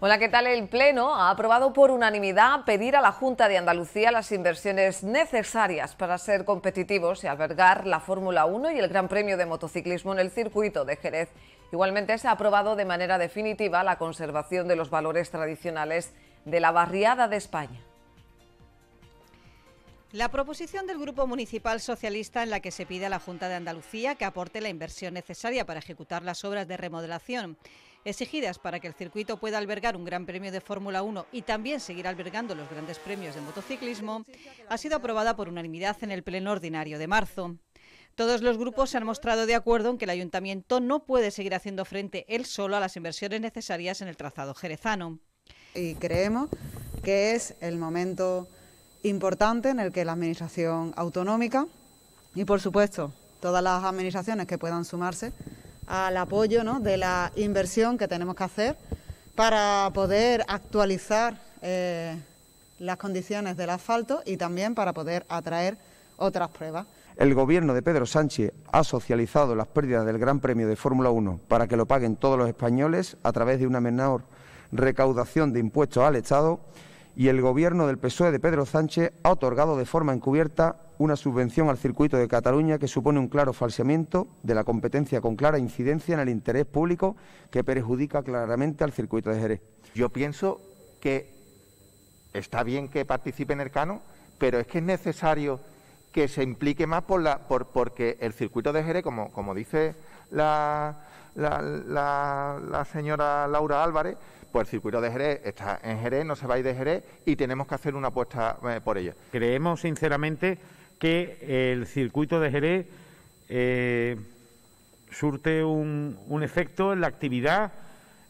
Hola, ¿qué tal? El Pleno ha aprobado por unanimidad pedir a la Junta de Andalucía las inversiones necesarias para ser competitivos y albergar la Fórmula 1 y el Gran Premio de Motociclismo en el circuito de Jerez. Igualmente se ha aprobado de manera definitiva la conservación de los valores tradicionales de la barriada de España. La proposición del Grupo Municipal Socialista en la que se pide a la Junta de Andalucía que aporte la inversión necesaria para ejecutar las obras de remodelación exigidas para que el circuito pueda albergar un gran premio de Fórmula 1 y también seguir albergando los grandes premios de motociclismo, ha sido aprobada por unanimidad en el Pleno Ordinario de marzo. Todos los grupos se han mostrado de acuerdo en que el ayuntamiento no puede seguir haciendo frente él solo a las inversiones necesarias en el trazado jerezano. Y creemos que es el momento importante en el que la Administración autonómica y, por supuesto, todas las administraciones que puedan sumarse al apoyo ¿no? de la inversión que tenemos que hacer para poder actualizar eh, las condiciones del asfalto y también para poder atraer otras pruebas. El gobierno de Pedro Sánchez ha socializado las pérdidas del Gran Premio de Fórmula 1 para que lo paguen todos los españoles a través de una menor recaudación de impuestos al Estado y el gobierno del PSOE de Pedro Sánchez ha otorgado de forma encubierta una subvención al circuito de Cataluña que supone un claro falseamiento de la competencia con clara incidencia en el interés público que perjudica claramente al circuito de Jerez. Yo pienso que está bien que participe en el cano, pero es que es necesario que se implique más por la, por, porque el circuito de Jerez, como, como dice la señora Laura Álvarez, pues el circuito de Jerez está en Jerez, no se va a ir de Jerez y tenemos que hacer una apuesta eh, por ello. Creemos sinceramente que el circuito de Jerez eh, surte un, efecto en la actividad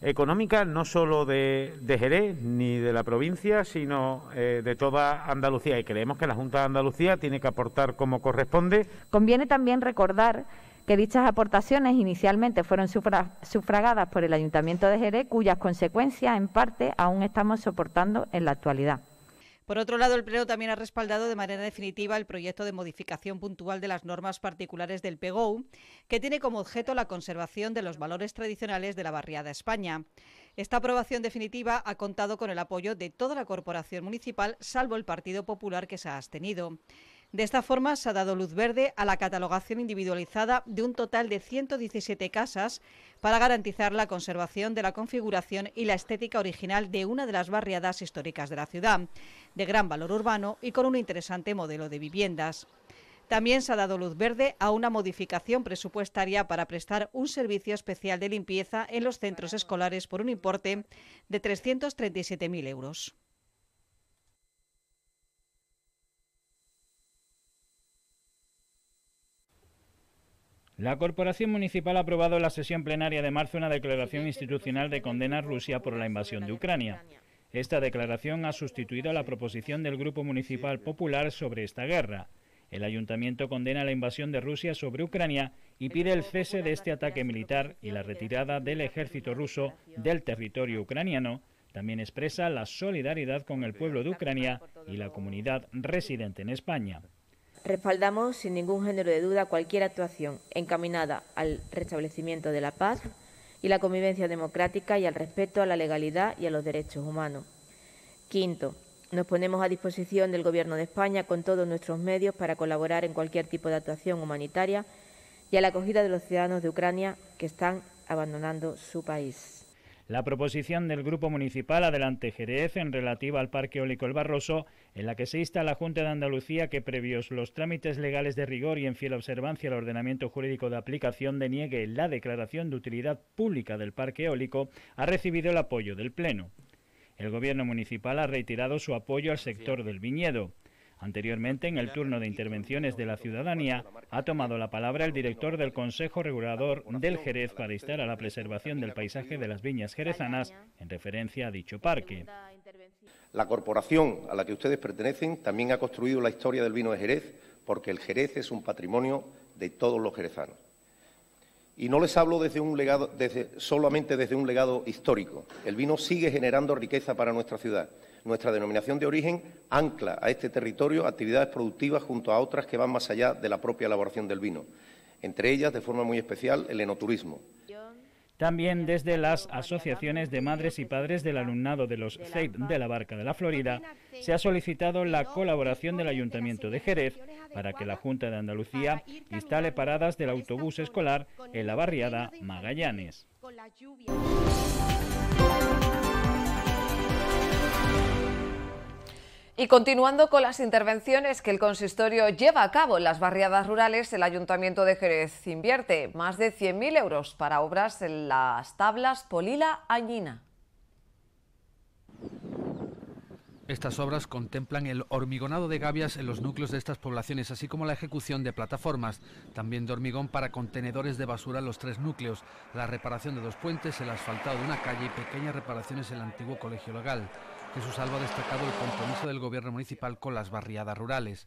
económica no solo de, Jerez ni de la provincia, sino eh, de toda Andalucía. Y creemos que la Junta de Andalucía tiene que aportar como corresponde. Conviene también recordar que dichas aportaciones inicialmente fueron sufragadas por el Ayuntamiento de Jerez, cuyas consecuencias en parte aún estamos soportando en la actualidad. Por otro lado, el Pleno también ha respaldado de manera definitiva el proyecto de modificación puntual de las normas particulares del PGOU, que tiene como objeto la conservación de los valores tradicionales de la barriada España. Esta aprobación definitiva ha contado con el apoyo de toda la corporación municipal, salvo el Partido Popular que se ha abstenido. De esta forma, se ha dado luz verde a la catalogación individualizada de un total de 117 casas para garantizar la conservación de la configuración y la estética original de una de las barriadas históricas de la ciudad, de gran valor urbano y con un interesante modelo de viviendas. También se ha dado luz verde a una modificación presupuestaria para prestar un servicio especial de limpieza en los centros escolares por un importe de 337.000 euros. La Corporación Municipal ha aprobado en la sesión plenaria de marzo una declaración institucional de condena a Rusia por la invasión de Ucrania. Esta declaración ha sustituido a la proposición del Grupo Municipal Popular sobre esta guerra. El ayuntamiento condena la invasión de Rusia sobre Ucrania y pide el cese de este ataque militar y la retirada del ejército ruso del territorio ucraniano. También expresa la solidaridad con el pueblo de Ucrania y la comunidad residente en España. Respaldamos sin ningún género de duda cualquier actuación encaminada al restablecimiento de la paz y la convivencia democrática y al respeto a la legalidad y a los derechos humanos. Quinto, nos ponemos a disposición del Gobierno de España con todos nuestros medios para colaborar en cualquier tipo de actuación humanitaria y a la acogida de los ciudadanos de Ucrania que están abandonando su país la proposición del Grupo Municipal Adelante Jerez en relativa al Parque Eólico El Barroso, en la que se insta a la Junta de Andalucía que, previos los trámites legales de rigor y en fiel observancia al ordenamiento jurídico de aplicación, deniegue la declaración de utilidad pública del Parque Eólico, ha recibido el apoyo del Pleno. El Gobierno Municipal ha reiterado su apoyo al sector del viñedo. Anteriormente, en el turno de intervenciones de la ciudadanía, ha tomado la palabra el director del Consejo Regulador del Jerez para instar a la preservación del paisaje de las viñas jerezanas en referencia a dicho parque. La corporación a la que ustedes pertenecen también ha construido la historia del vino de Jerez porque el Jerez es un patrimonio de todos los jerezanos. Y no les hablo desde un legado, solamente desde un legado histórico. El vino sigue generando riqueza para nuestra ciudad nuestra denominación de origen ancla a este territorio actividades productivas junto a otras que van más allá de la propia elaboración del vino, entre ellas, de forma muy especial, el enoturismo. También desde las asociaciones de madres y padres del alumnado de los CEIP de la Barca de la Florida se ha solicitado la colaboración del Ayuntamiento de Jerez para que la Junta de Andalucía instale paradas del autobús escolar en la barriada Magallanes. Y continuando con las intervenciones que el consistorio lleva a cabo en las barriadas rurales, el Ayuntamiento de Jerez invierte más de 100.000 euros para obras en las tablas Polila Añina. Estas obras contemplan el hormigonado de gavias en los núcleos de estas poblaciones, así como la ejecución de plataformas, también de hormigón para contenedores de basura en los tres núcleos, la reparación de dos puentes, el asfaltado de una calle y pequeñas reparaciones en el antiguo colegio legal su salvo ha destacado el compromiso del Gobierno municipal con las barriadas rurales.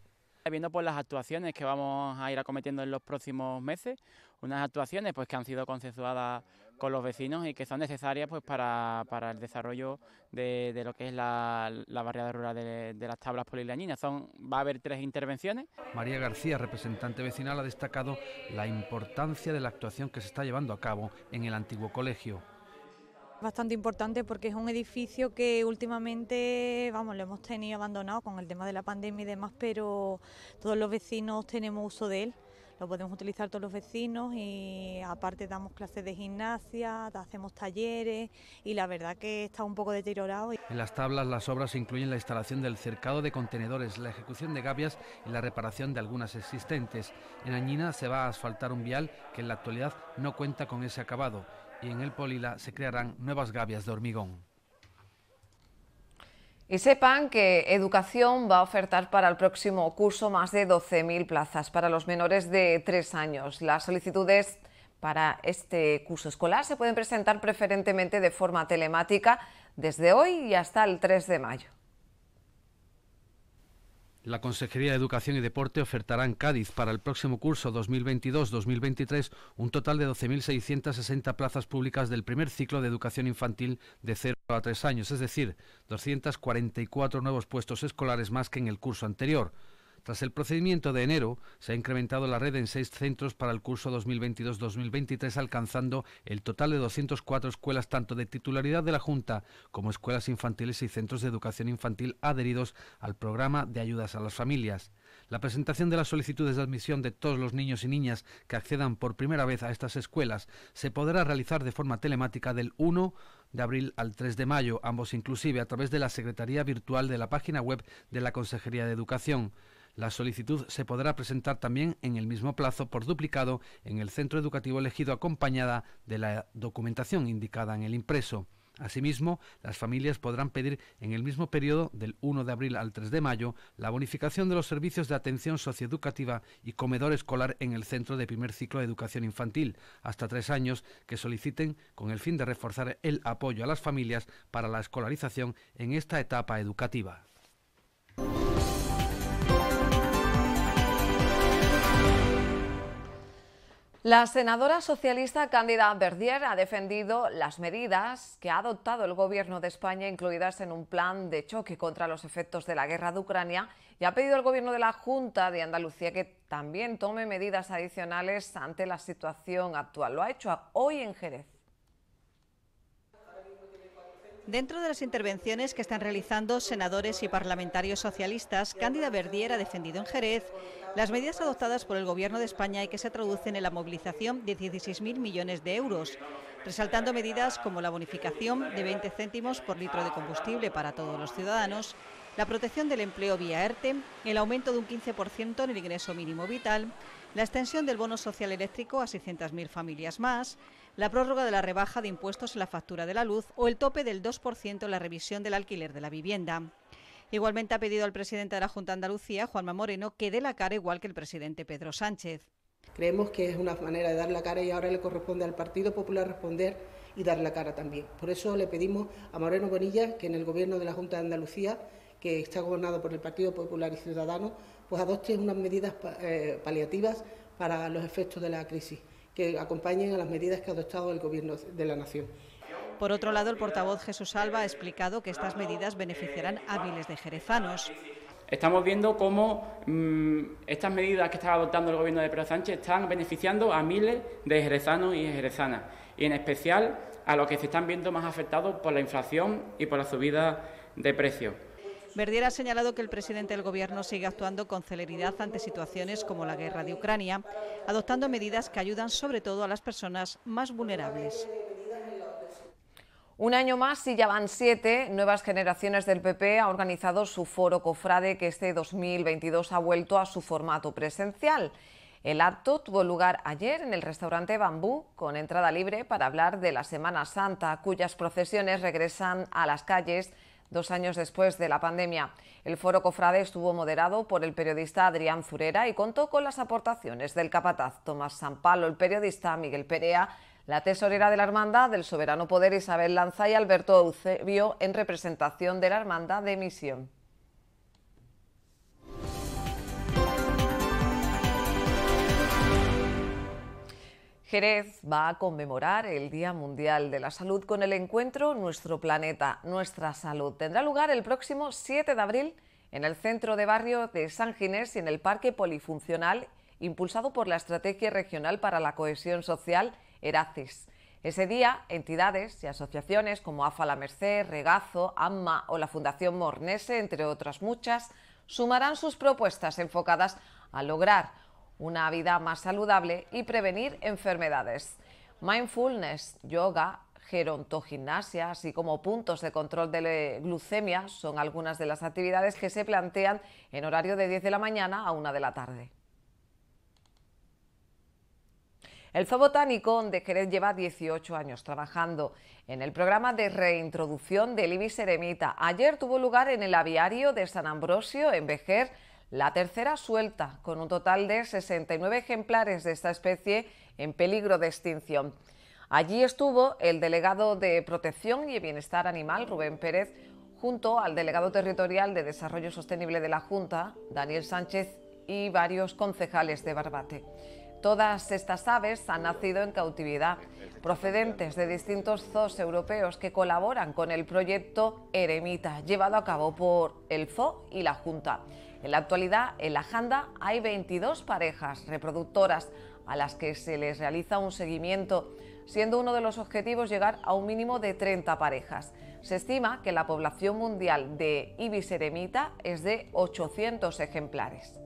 Viendo pues las actuaciones que vamos a ir acometiendo en los próximos meses, unas actuaciones pues que han sido consensuadas con los vecinos y que son necesarias pues para, para el desarrollo de, lo que es la, la barriada rural de, de, las tablas polilaninas. Son, va a haber tres intervenciones. María García, representante vecinal, ha destacado la importancia de la actuación que se está llevando a cabo en el antiguo colegio bastante importante porque es un edificio que últimamente, vamos, lo hemos tenido abandonado con el tema de la pandemia y demás, pero todos los vecinos tenemos uso de él. Lo podemos utilizar todos los vecinos y aparte damos clases de gimnasia, hacemos talleres y la verdad que está un poco deteriorado. En las tablas las obras incluyen la instalación del cercado de contenedores, la ejecución de gavias y la reparación de algunas existentes. En Añina se va a asfaltar un vial que en la actualidad no cuenta con ese acabado y en el Polila se crearán nuevas gavias de hormigón. Y sepan que Educación va a ofertar para el próximo curso más de 12.000 plazas para los menores de 3 años. Las solicitudes para este curso escolar se pueden presentar preferentemente de forma telemática desde hoy y hasta el 3 de mayo. La Consejería de Educación y Deporte ofertará en Cádiz para el próximo curso 2022-2023 un total de 12.660 plazas públicas del primer ciclo de educación infantil de 0 a 3 años, es decir, 244 nuevos puestos escolares más que en el curso anterior. Tras el procedimiento de enero, se ha incrementado la red en seis centros para el curso 2022-2023, alcanzando el total de 204 escuelas, tanto de titularidad de la Junta como escuelas infantiles y centros de educación infantil adheridos al programa de ayudas a las familias. La presentación de las solicitudes de admisión de todos los niños y niñas que accedan por primera vez a estas escuelas se podrá realizar de forma telemática del 1 de abril al 3 de mayo, ambos inclusive a través de la Secretaría Virtual de la página web de la Consejería de Educación. La solicitud se podrá presentar también en el mismo plazo por duplicado en el centro educativo elegido acompañada de la documentación indicada en el impreso. Asimismo, las familias podrán pedir en el mismo periodo del 1 de abril al 3 de mayo la bonificación de los servicios de atención socioeducativa y comedor escolar en el centro de primer ciclo de educación infantil, hasta tres años, que soliciten con el fin de reforzar el apoyo a las familias para la escolarización en esta etapa educativa. La senadora socialista Cándida Verdier ha defendido las medidas que ha adoptado el Gobierno de España, incluidas en un plan de choque contra los efectos de la guerra de Ucrania, y ha pedido al Gobierno de la Junta de Andalucía que también tome medidas adicionales ante la situación actual. Lo ha hecho hoy en Jerez. Dentro de las intervenciones que están realizando senadores y parlamentarios socialistas, Cándida Verdier ha defendido en Jerez las medidas adoptadas por el Gobierno de España y que se traducen en la movilización de 16.000 millones de euros, resaltando medidas como la bonificación de 20 céntimos por litro de combustible para todos los ciudadanos, la protección del empleo vía ERTE, el aumento de un 15% en el ingreso mínimo vital, la extensión del bono social eléctrico a 600.000 familias más, la prórroga de la rebaja de impuestos en la factura de la luz o el tope del 2% en la revisión del alquiler de la vivienda. Igualmente ha pedido al presidente de la Junta de Andalucía, Juanma Moreno, que dé la cara igual que el presidente Pedro Sánchez. Creemos que es una manera de dar la cara y ahora le corresponde al Partido Popular responder y dar la cara también. Por eso le pedimos a Moreno Bonilla que en el Gobierno de la Junta de Andalucía, que está gobernado por el Partido Popular y Ciudadanos, pues adopte unas medidas eh, paliativas para los efectos de la crisis que acompañen a las medidas que ha adoptado el Gobierno de la Nación. Por otro lado, el portavoz Jesús Alba ha explicado que estas medidas beneficiarán a miles de jerezanos. Estamos viendo cómo mm, estas medidas que está adoptando el gobierno de Pedro Sánchez están beneficiando a miles de jerezanos y jerezanas, y en especial a los que se están viendo más afectados por la inflación y por la subida de precios. Verdier ha señalado que el presidente del Gobierno sigue actuando con celeridad ante situaciones como la guerra de Ucrania, adoptando medidas que ayudan sobre todo a las personas más vulnerables. Un año más y ya van siete. Nuevas Generaciones del PP ha organizado su foro cofrade que este 2022 ha vuelto a su formato presencial. El acto tuvo lugar ayer en el restaurante Bambú con entrada libre para hablar de la Semana Santa, cuyas procesiones regresan a las calles dos años después de la pandemia. El foro Cofrade estuvo moderado por el periodista Adrián Zurera y contó con las aportaciones del capataz Tomás Sampalo, el periodista Miguel Perea, la tesorera de la Hermandad del Soberano Poder Isabel Lanza y Alberto Eusebio en representación de la Hermandad de Misión. Jerez va a conmemorar el Día Mundial de la Salud con el encuentro Nuestro Planeta, Nuestra Salud. Tendrá lugar el próximo 7 de abril en el centro de barrio de San Ginés y en el Parque Polifuncional, impulsado por la Estrategia Regional para la Cohesión Social, ERACIS. Ese día, entidades y asociaciones como AFA La Merced, Regazo, AMMA o la Fundación Mornese, entre otras muchas, sumarán sus propuestas enfocadas a lograr una vida más saludable y prevenir enfermedades. Mindfulness, yoga, gerontogimnasia, así como puntos de control de glucemia, son algunas de las actividades que se plantean en horario de 10 de la mañana a 1 de la tarde. El Zoo Botánico de Jerez lleva 18 años trabajando en el programa de reintroducción del ibis eremita. Ayer tuvo lugar en el aviario de San Ambrosio, en Vejer, la tercera suelta, con un total de 69 ejemplares de esta especie en peligro de extinción. Allí estuvo el delegado de Protección y Bienestar Animal, Rubén Pérez, junto al delegado territorial de Desarrollo Sostenible de la Junta, Daniel Sánchez, y varios concejales de Barbate. Todas estas aves han nacido en cautividad, procedentes de distintos zoos europeos que colaboran con el proyecto Eremita, llevado a cabo por el zoo y la Junta. En la actualidad, en la Janda hay 22 parejas reproductoras a las que se les realiza un seguimiento, siendo uno de los objetivos llegar a un mínimo de 30 parejas. Se estima que la población mundial de ibis eremita es de 800 ejemplares.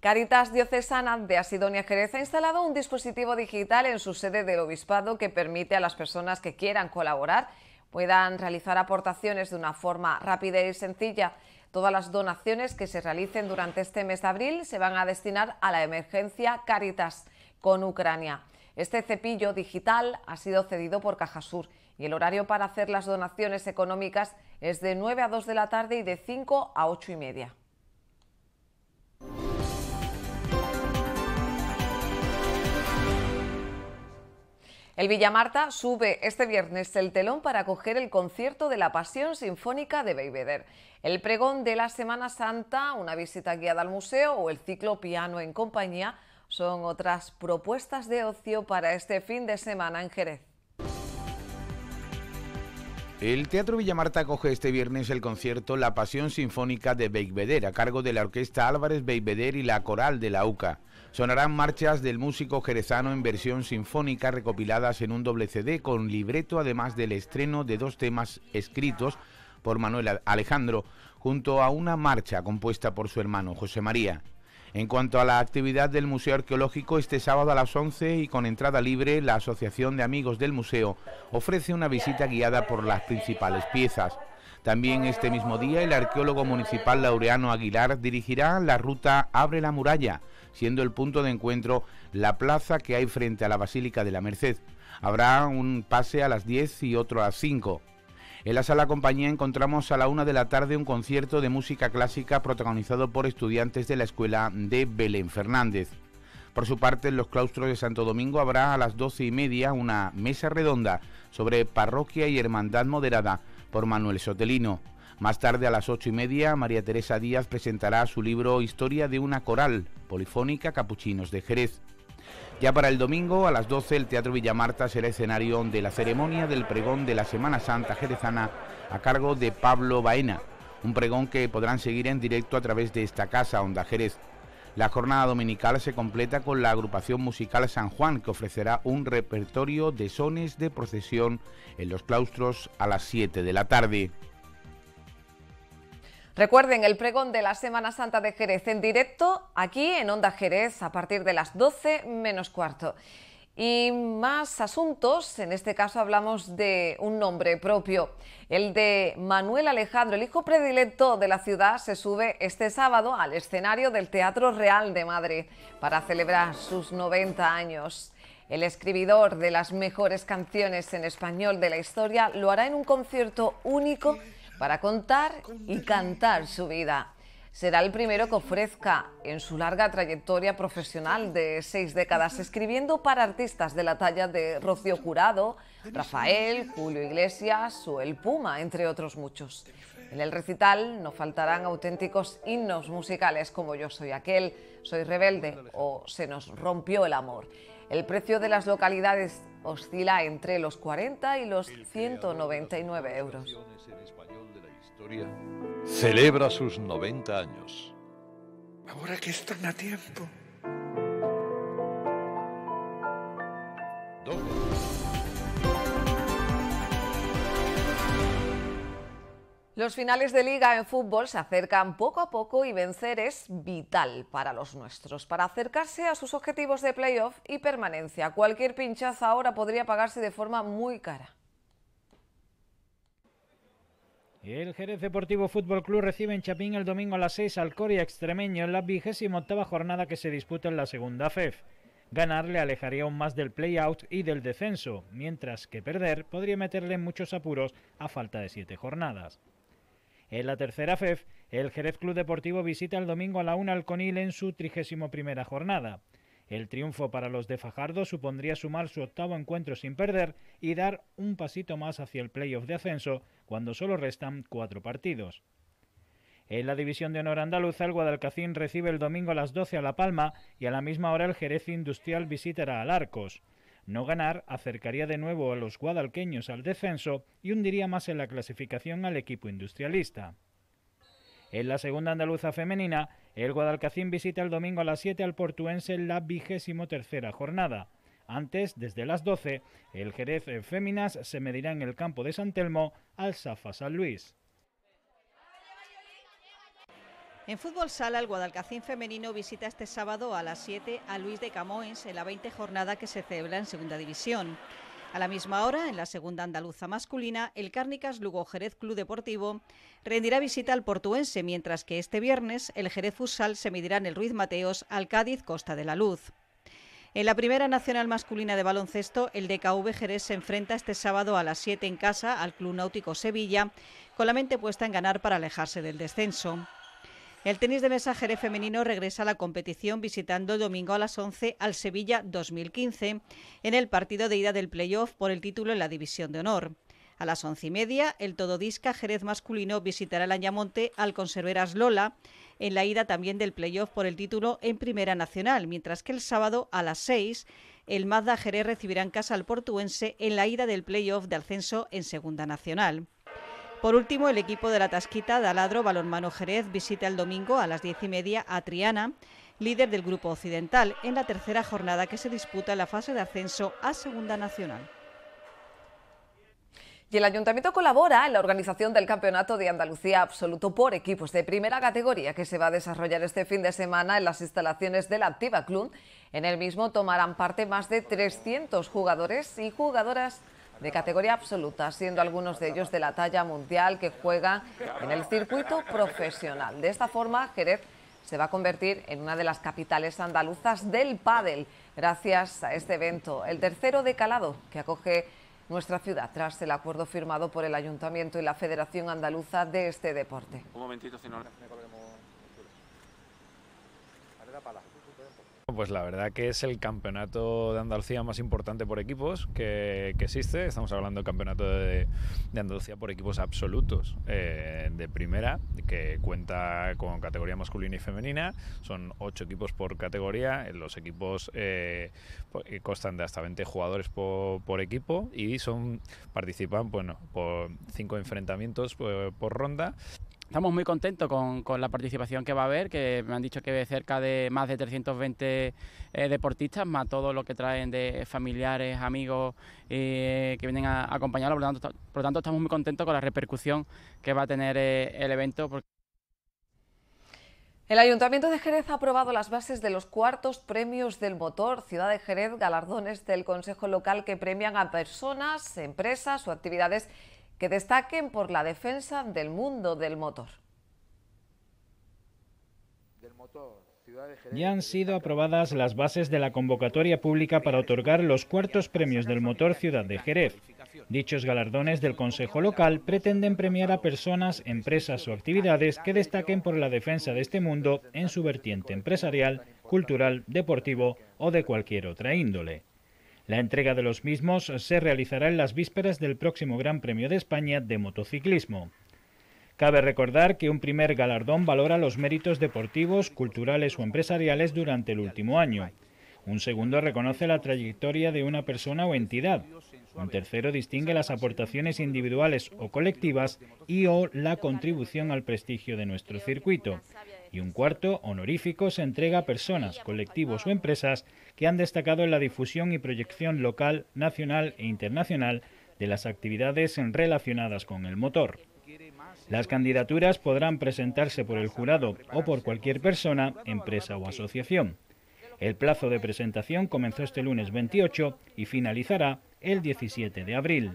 Caritas Diocesana de Asidonia Jerez ha instalado un dispositivo digital en su sede del Obispado que permite a las personas que quieran colaborar puedan realizar aportaciones de una forma rápida y sencilla. Todas las donaciones que se realicen durante este mes de abril se van a destinar a la emergencia Caritas con Ucrania. Este cepillo digital ha sido cedido por Cajasur y el horario para hacer las donaciones económicas es de 9 a 2 de la tarde y de 5 a 8 y media. El Villamarta sube este viernes el telón para acoger el concierto de la Pasión Sinfónica de Beibeder. el pregón de la Semana Santa, una visita guiada al museo o el ciclo piano en compañía son otras propuestas de ocio para este fin de semana en Jerez. El Teatro Villamarta acoge este viernes el concierto La Pasión Sinfónica de Beibeder a cargo de la Orquesta Álvarez Beibeder y la Coral de la UCA. Sonarán marchas del músico jerezano en versión sinfónica recopiladas en un doble CD con libreto, además del estreno de dos temas escritos por Manuel Alejandro, junto a una marcha compuesta por su hermano José María. En cuanto a la actividad del Museo Arqueológico, este sábado a las 11 y con entrada libre, la Asociación de Amigos del Museo ofrece una visita guiada por las principales piezas. También este mismo día, el arqueólogo municipal Laureano Aguilar dirigirá la ruta Abre la Muralla, siendo el punto de encuentro la plaza que hay frente a la Basílica de la Merced. Habrá un pase a las 10 y otro a las 5. En la sala compañía encontramos a la una de la tarde un concierto de música clásica protagonizado por estudiantes de la escuela de Belén Fernández. Por su parte, en los claustros de Santo Domingo habrá a las doce y media una mesa redonda sobre parroquia y hermandad moderada por Manuel Sotelino. Más tarde, a las ocho y media, María Teresa Díaz presentará su libro Historia de una coral, polifónica Capuchinos de Jerez. Ya para el domingo, a las 12, el Teatro Villamarta será escenario de la ceremonia del pregón de la Semana Santa jerezana a cargo de Pablo Baena, un pregón que podrán seguir en directo a través de esta casa Onda Jerez. La jornada dominical se completa con la agrupación musical San Juan, que ofrecerá un repertorio de sones de procesión en los claustros a las 7 de la tarde. Recuerden el pregón de la Semana Santa de Jerez en directo aquí en Onda Jerez a partir de las 12 menos cuarto. Y más asuntos, en este caso hablamos de un nombre propio. El de Manuel Alejandro, el hijo predilecto de la ciudad, se sube este sábado al escenario del Teatro Real de Madrid para celebrar sus 90 años. El escribidor de las mejores canciones en español de la historia lo hará en un concierto único para contar y cantar su vida. Será el primero que ofrezca en su larga trayectoria profesional de seis décadas escribiendo para artistas de la talla de Rocío Jurado, Rafael, Julio Iglesias o El Puma, entre otros muchos. En el recital no faltarán auténticos himnos musicales como Yo soy aquel, Soy rebelde o Se nos rompió el amor. El precio de las localidades oscila entre los 40 y los 199 euros celebra sus 90 años. Ahora que están a tiempo. Los finales de liga en fútbol se acercan poco a poco y vencer es vital para los nuestros, para acercarse a sus objetivos de playoff y permanencia. Cualquier pinchazo ahora podría pagarse de forma muy cara. El Jerez Deportivo Fútbol Club recibe en Chapín el domingo a las 6 al Coria extremeño en la vigésima octava jornada que se disputa en la segunda FEF. Ganar le alejaría aún más del play-out y del descenso, mientras que perder podría meterle muchos apuros a falta de siete jornadas. En la tercera FEF, el Jerez Club Deportivo visita el domingo a la 1 al Conil en su trigésimo primera jornada. El triunfo para los de Fajardo supondría sumar su octavo encuentro sin perder y dar un pasito más hacia el playoff de ascenso cuando solo restan cuatro partidos. En la división de honor andaluza, el Guadalcacín recibe el domingo a las 12 a La Palma y a la misma hora el Jerez Industrial visitará al Arcos. No ganar acercaría de nuevo a los guadalqueños al descenso y hundiría más en la clasificación al equipo industrialista. En la segunda andaluza femenina, el Guadalcacín visita el domingo a las 7 al portuense en la vigésimo tercera jornada. Antes, desde las 12, el Jerez Féminas se medirá en el campo de San Telmo al Safa San Luis. En fútbol sala, el Guadalcacín femenino visita este sábado a las 7 a Luis de Camoens en la 20 jornada que se celebra en Segunda División. A la misma hora, en la segunda andaluza masculina, el Cárnicas Lugo Jerez Club Deportivo rendirá visita al portuense, mientras que este viernes el Jerez Futsal se medirá en el Ruiz Mateos al Cádiz Costa de la Luz. En la primera nacional masculina de baloncesto, el DKV Jerez se enfrenta este sábado a las 7 en casa al Club Náutico Sevilla, con la mente puesta en ganar para alejarse del descenso. El tenis de mesa jerez femenino regresa a la competición visitando domingo a las 11 al Sevilla 2015 en el partido de ida del playoff por el título en la División de Honor. A las once y media, el tododisca Jerez masculino visitará el Añamonte al Conserveras Lola en la ida también del playoff por el título en Primera Nacional, mientras que el sábado a las 6 el Mazda Jerez recibirá en casa al portuense en la ida del playoff de ascenso en Segunda Nacional. Por último, el equipo de la Tasquita de Aladro Balonmano Jerez visita el domingo a las diez y media a Triana, líder del grupo occidental, en la tercera jornada que se disputa la fase de ascenso a Segunda Nacional. Y el Ayuntamiento colabora en la organización del Campeonato de Andalucía Absoluto por equipos de primera categoría que se va a desarrollar este fin de semana en las instalaciones de la Activa Club. En el mismo tomarán parte más de 300 jugadores y jugadoras de categoría absoluta, siendo algunos de ellos de la talla mundial que juegan en el circuito profesional. De esta forma, Jerez se va a convertir en una de las capitales andaluzas del pádel gracias a este evento, el tercero de calado que acoge nuestra ciudad tras el acuerdo firmado por el Ayuntamiento y la Federación Andaluza de este deporte. Un momentito, si no... Pues la verdad que es el campeonato de Andalucía más importante por equipos que, existe. Estamos hablando del campeonato de, Andalucía por equipos absolutos eh, de primera, que cuenta con categoría masculina y femenina. Son ocho equipos por categoría. Eh, los equipos eh, pues, constan de hasta 20 jugadores por, equipo y son participan bueno, por cinco enfrentamientos por ronda Estamos muy contentos con, la participación que va a haber, que me han dicho que cerca de más de 320 eh, deportistas, más todo lo que traen de familiares, amigos eh, que vienen a, acompañarlo. Por lo, tanto, estamos muy contentos con la repercusión que va a tener eh, el evento. El Ayuntamiento de Jerez ha aprobado las bases de los cuartos premios del motor Ciudad de Jerez, galardones del Consejo Local que premian a personas, empresas o actividades que destaquen por la defensa del mundo del motor. Ya han sido aprobadas las bases de la convocatoria pública para otorgar los cuartos premios del motor Ciudad de Jerez. Dichos galardones del Consejo Local pretenden premiar a personas, empresas o actividades que destaquen por la defensa de este mundo en su vertiente empresarial, cultural, deportivo o de cualquier otra índole. La entrega de los mismos se realizará en las vísperas del próximo Gran Premio de España de motociclismo. Cabe recordar que un primer galardón valora los méritos deportivos, culturales o empresariales durante el último año. Un segundo reconoce la trayectoria de una persona o entidad. Un tercero distingue las aportaciones individuales o colectivas y o la contribución al prestigio de nuestro circuito y un cuarto honorífico se entrega a personas, colectivos o empresas que han destacado en la difusión y proyección local, nacional e internacional de las actividades relacionadas con el motor. Las candidaturas podrán presentarse por el jurado o por cualquier persona, empresa o asociación. El plazo de presentación comenzó este lunes 28 y finalizará el 17 de abril.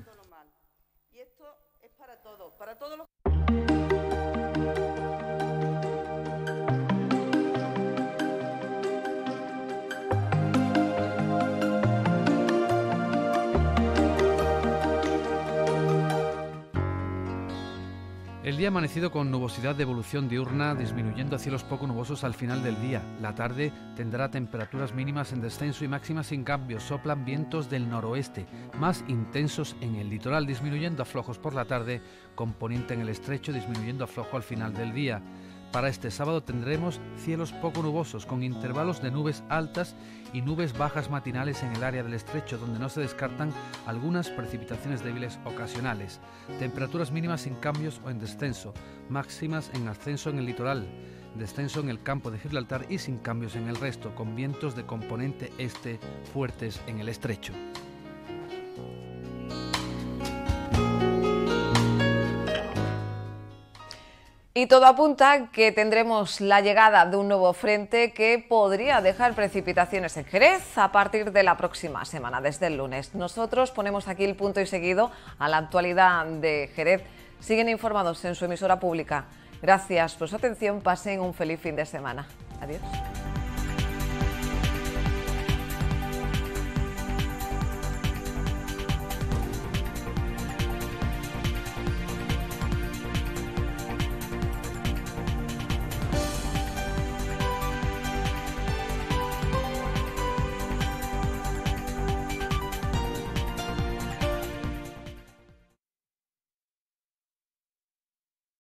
El día amanecido con nubosidad de evolución diurna, disminuyendo a cielos poco nubosos al final del día. La tarde tendrá temperaturas mínimas en descenso y máximas sin cambio, Soplan vientos del noroeste, más intensos en el litoral, disminuyendo a flojos por la tarde, componente en el estrecho, disminuyendo a flojo al final del día. Para este sábado tendremos cielos poco nubosos, con intervalos de nubes altas y nubes bajas matinales en el área del estrecho, donde no se descartan algunas precipitaciones débiles ocasionales. Temperaturas mínimas sin cambios o en descenso, máximas en ascenso en el litoral, descenso en el campo de Gibraltar y sin cambios en el resto, con vientos de componente este fuertes en el estrecho. Y todo apunta que tendremos la llegada de un nuevo frente que podría dejar precipitaciones en Jerez a partir de la próxima semana, desde el lunes. Nosotros ponemos aquí el punto y seguido a la actualidad de Jerez. Siguen informados en su emisora pública. Gracias por su atención. Pasen un feliz fin de semana. Adiós.